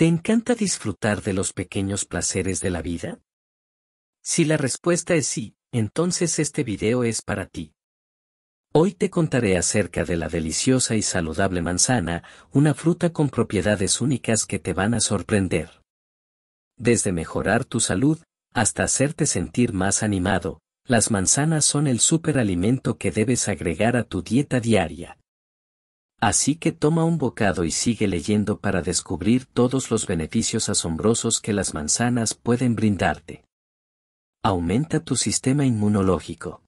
¿Te encanta disfrutar de los pequeños placeres de la vida? Si la respuesta es sí, entonces este video es para ti. Hoy te contaré acerca de la deliciosa y saludable manzana, una fruta con propiedades únicas que te van a sorprender. Desde mejorar tu salud, hasta hacerte sentir más animado, las manzanas son el superalimento que debes agregar a tu dieta diaria. Así que toma un bocado y sigue leyendo para descubrir todos los beneficios asombrosos que las manzanas pueden brindarte. Aumenta tu sistema inmunológico.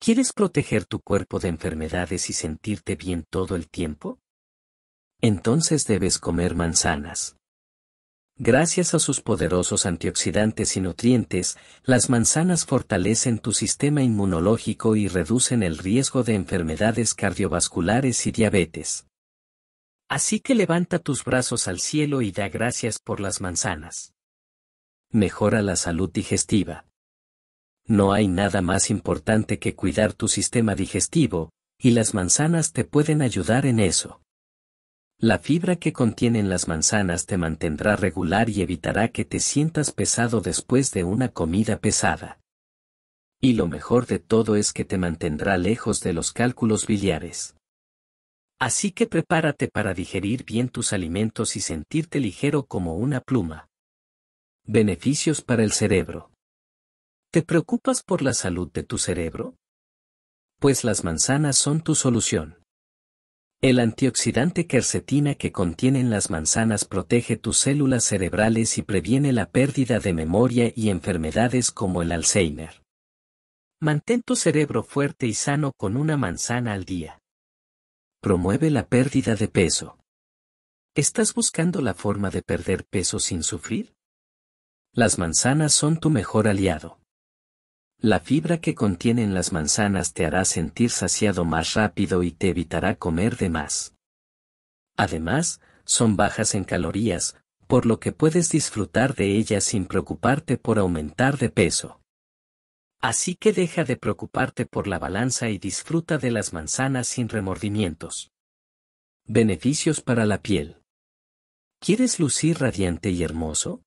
¿Quieres proteger tu cuerpo de enfermedades y sentirte bien todo el tiempo? Entonces debes comer manzanas. Gracias a sus poderosos antioxidantes y nutrientes, las manzanas fortalecen tu sistema inmunológico y reducen el riesgo de enfermedades cardiovasculares y diabetes. Así que levanta tus brazos al cielo y da gracias por las manzanas. Mejora la salud digestiva. No hay nada más importante que cuidar tu sistema digestivo, y las manzanas te pueden ayudar en eso. La fibra que contienen las manzanas te mantendrá regular y evitará que te sientas pesado después de una comida pesada. Y lo mejor de todo es que te mantendrá lejos de los cálculos biliares. Así que prepárate para digerir bien tus alimentos y sentirte ligero como una pluma. Beneficios para el cerebro. ¿Te preocupas por la salud de tu cerebro? Pues las manzanas son tu solución. El antioxidante quercetina que contienen las manzanas protege tus células cerebrales y previene la pérdida de memoria y enfermedades como el Alzheimer. Mantén tu cerebro fuerte y sano con una manzana al día. Promueve la pérdida de peso. ¿Estás buscando la forma de perder peso sin sufrir? Las manzanas son tu mejor aliado. La fibra que contienen las manzanas te hará sentir saciado más rápido y te evitará comer de más. Además, son bajas en calorías, por lo que puedes disfrutar de ellas sin preocuparte por aumentar de peso. Así que deja de preocuparte por la balanza y disfruta de las manzanas sin remordimientos. Beneficios para la piel. ¿Quieres lucir radiante y hermoso?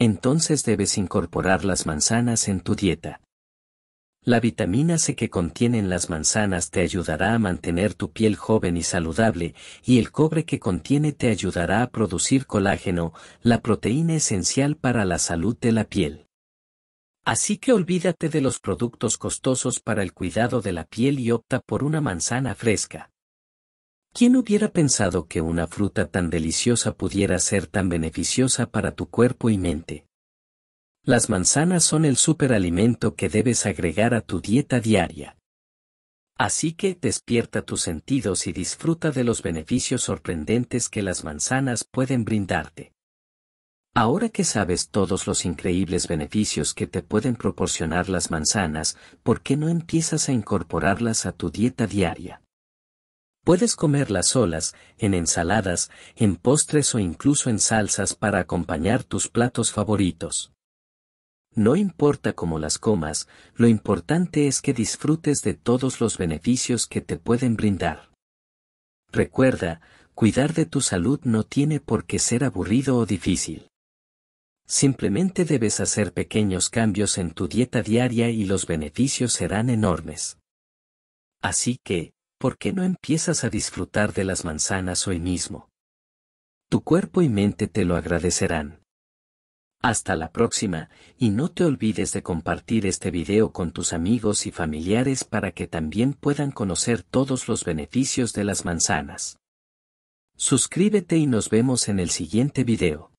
entonces debes incorporar las manzanas en tu dieta. La vitamina C que contienen las manzanas te ayudará a mantener tu piel joven y saludable, y el cobre que contiene te ayudará a producir colágeno, la proteína esencial para la salud de la piel. Así que olvídate de los productos costosos para el cuidado de la piel y opta por una manzana fresca. ¿Quién hubiera pensado que una fruta tan deliciosa pudiera ser tan beneficiosa para tu cuerpo y mente? Las manzanas son el superalimento que debes agregar a tu dieta diaria. Así que despierta tus sentidos y disfruta de los beneficios sorprendentes que las manzanas pueden brindarte. Ahora que sabes todos los increíbles beneficios que te pueden proporcionar las manzanas, ¿por qué no empiezas a incorporarlas a tu dieta diaria? Puedes comerlas solas, en ensaladas, en postres o incluso en salsas para acompañar tus platos favoritos. No importa cómo las comas, lo importante es que disfrutes de todos los beneficios que te pueden brindar. Recuerda, cuidar de tu salud no tiene por qué ser aburrido o difícil. Simplemente debes hacer pequeños cambios en tu dieta diaria y los beneficios serán enormes. Así que, ¿por qué no empiezas a disfrutar de las manzanas hoy mismo? Tu cuerpo y mente te lo agradecerán. Hasta la próxima, y no te olvides de compartir este video con tus amigos y familiares para que también puedan conocer todos los beneficios de las manzanas. Suscríbete y nos vemos en el siguiente video.